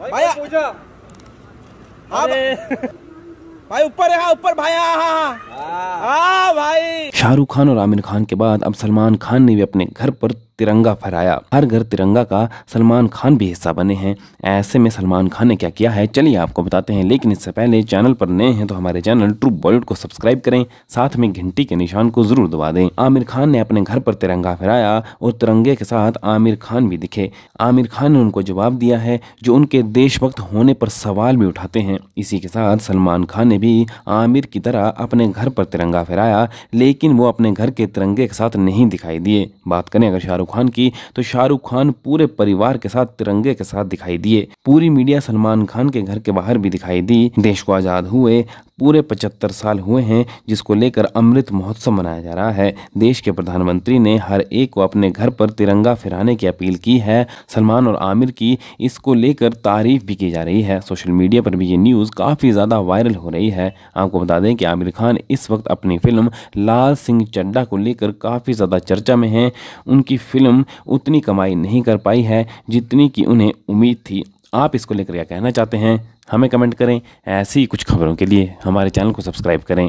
भाई हाँ, भाई ऊपर है हाँ, ऊपर भाई हाँ, हाँ हाँ हाँ भाई शाहरुख खान और आमिर खान के बाद अब सलमान खान ने भी अपने घर पर तिरंगा फहराया हर घर तिरंगा का सलमान खान भी हिस्सा बने हैं ऐसे में सलमान खान ने क्या किया है चलिए आपको बताते हैं लेकिन इससे पहले चैनल पर नए हैं तो हमारे चैनल ट्रू बॉलीवुड को सब्सक्राइब करें साथ में घंटी के निशान को जरूर दबा दें आमिर खान ने अपने घर पर तिरंगा फहराया और तिरंगे के साथ आमिर खान भी दिखे आमिर खान ने उनको जवाब दिया है जो उनके देशभक्त होने पर सवाल भी उठाते हैं इसी के साथ सलमान खान ने भी आमिर की तरह अपने घर पर तिरंगा फहराया लेकिन वो अपने घर के तिरंगे के साथ नहीं दिखाई दिए बात करें अगर शाहरुख शाहरुख खान की तो शाहरुख खान पूरे परिवार के साथ तिरंगे के साथ दिखाई दिए पूरी मीडिया सलमान खान के घर के बाहर भी दिखाई दी देश को आजाद हुए पूरे पचहत्तर साल हुए हैं जिसको लेकर अमृत महोत्सव मनाया जा रहा है देश के प्रधानमंत्री ने हर एक को अपने घर पर तिरंगा फहराने की अपील की है सलमान और आमिर की इसको लेकर तारीफ भी की जा रही है सोशल मीडिया पर भी ये न्यूज़ काफ़ी ज़्यादा वायरल हो रही है आपको बता दें कि आमिर खान इस वक्त अपनी फिल्म लाल सिंह चड्डा को लेकर काफ़ी ज़्यादा चर्चा में हैं उनकी फिल्म उतनी कमाई नहीं कर पाई है जितनी की उन्हें उम्मीद थी आप इसको लेकर क्या कहना चाहते हैं हमें कमेंट करें ऐसी कुछ खबरों के लिए हमारे चैनल को सब्सक्राइब करें